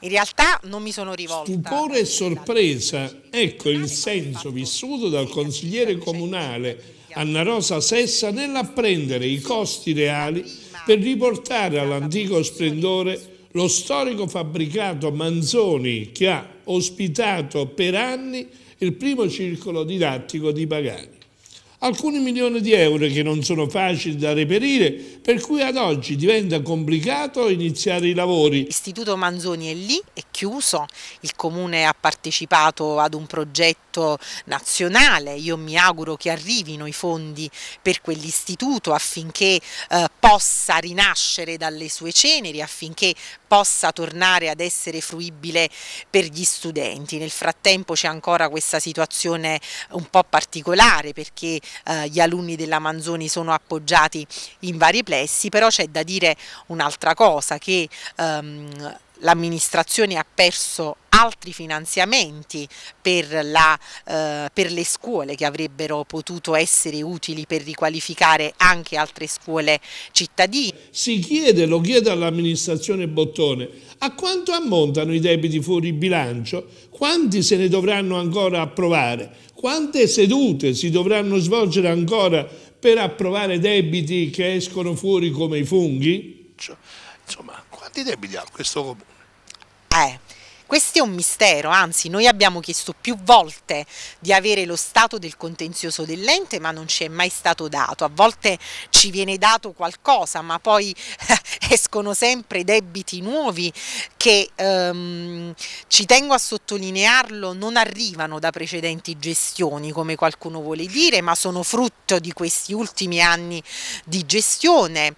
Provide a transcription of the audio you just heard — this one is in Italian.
in realtà non mi sono rivolta. Stupore e sorpresa, ecco il senso vissuto dal consigliere comunale Anna Rosa Sessa nell'apprendere i costi reali per riportare all'antico splendore lo storico fabbricato Manzoni che ha ospitato per anni il primo circolo didattico di Pagani alcuni milioni di euro che non sono facili da reperire, per cui ad oggi diventa complicato iniziare i lavori. L'istituto Manzoni è lì e chiuso, il Comune ha partecipato ad un progetto nazionale, io mi auguro che arrivino i fondi per quell'istituto affinché eh, possa rinascere dalle sue ceneri, affinché possa tornare ad essere fruibile per gli studenti. Nel frattempo c'è ancora questa situazione un po' particolare perché eh, gli alunni della Manzoni sono appoggiati in vari plessi, però c'è da dire un'altra cosa che ehm, l'amministrazione ha perso altri finanziamenti per, la, eh, per, le scuole che avrebbero potuto essere utili per riqualificare anche altre scuole cittadine. Si chiede, lo chiede all'amministrazione Bottone, a quanto ammontano i debiti fuori bilancio? Quanti se ne dovranno ancora approvare? Quante sedute si dovranno svolgere ancora per approvare debiti che escono fuori come i funghi? Cioè, insomma, quanti debiti ha questo comune? è. Eh, questo è un mistero, anzi noi abbiamo chiesto più volte di avere lo stato del contenzioso dell'ente ma non ci è mai stato dato, a volte ci viene dato qualcosa ma poi escono sempre debiti nuovi che ehm, ci tengo a sottolinearlo non arrivano da precedenti gestioni come qualcuno vuole dire ma sono frutto di questi ultimi anni di gestione